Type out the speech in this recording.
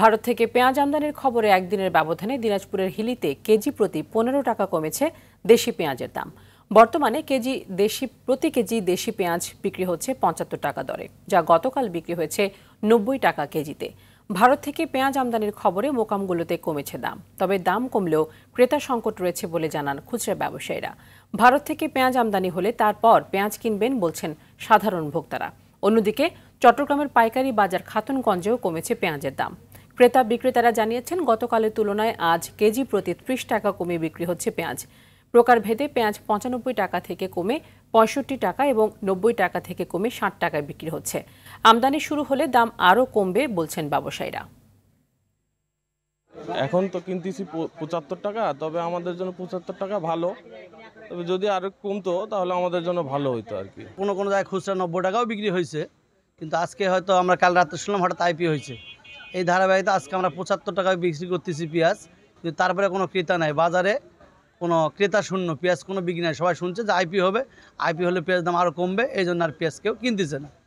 ভারত থেকে পেঁয়াজ আমদানির খবরে একদিনের ব্যবধানে দিনাজপুরের হিলিতে কেজি প্রতি পনেরো টাকা কমেছে দেশি পেঁয়াজের দাম বর্তমানে কেজি দেশি প্রতি কেজি দেশি পেঁয়াজ বিক্রি হচ্ছে পঁচাত্তর টাকা দরে যা গতকাল বিক্রি হয়েছে নব্বই টাকা কেজিতে ভারত থেকে পেঁয়াজ আমদানির খবরে মোকামগুলোতে কমেছে দাম তবে দাম কমলেও ক্রেতা সংকট রয়েছে বলে জানান খুচরা ব্যবসায়ীরা ভারত থেকে পেঁয়াজ আমদানি হলে তারপর পেঁয়াজ কিনবেন বলছেন সাধারণ ভোক্তারা অন্যদিকে চট্টগ্রামের পাইকারি বাজার খাতুনগঞ্জেও কমেছে পেঁয়াজের দাম ক্রেতা বিক্রেতারা জানিয়েছেন গতকালের তুলনায় আজ কেজি প্রতি ত্রিশ টাকা কমে বিক্রি হচ্ছে পেঁয়াজ প্রকারভেদে পেঁয়াজ পঁচানব্বই টাকা থেকে কমে পঁয়ষট্টি টাকা এবং নব্বই টাকা থেকে কমে ষাট টাকায় বিক্রি হচ্ছে আমদানি শুরু হলে দাম আরও কমবে বলছেন ব্যবসায়ীরা এখন তো কিনতেছি পঁচাত্তর টাকা তবে আমাদের জন্য পঁচাত্তর টাকা ভালো তবে যদি আরও কমতো তাহলে আমাদের জন্য ভালো হইতো আর কি কোনো কোনো জায়গায় খুচরা নব্বই টাকাও বিক্রি হয়েছে কিন্তু আজকে হয়তো আমরা কাল রাত্রে শুনলাম হঠাৎ আইপি হয়েছে এই ধারাবাহিকতা আজকে আমরা পঁচাত্তর টাকায় বিক্রি করতেছি পেঁয়াজ কিন্তু তারপরে কোনো ক্রেতা নাই বাজারে কোনো ক্রেতা শূন্য পেঁয়াজ কোনো বিক্রি নাই সবাই শুনছে যে আইপি হবে আইপি হলে পেঁয়াজ দাম আরও কমবে এই জন্য আর পেঁয়াজ কেউ কিনতেছে না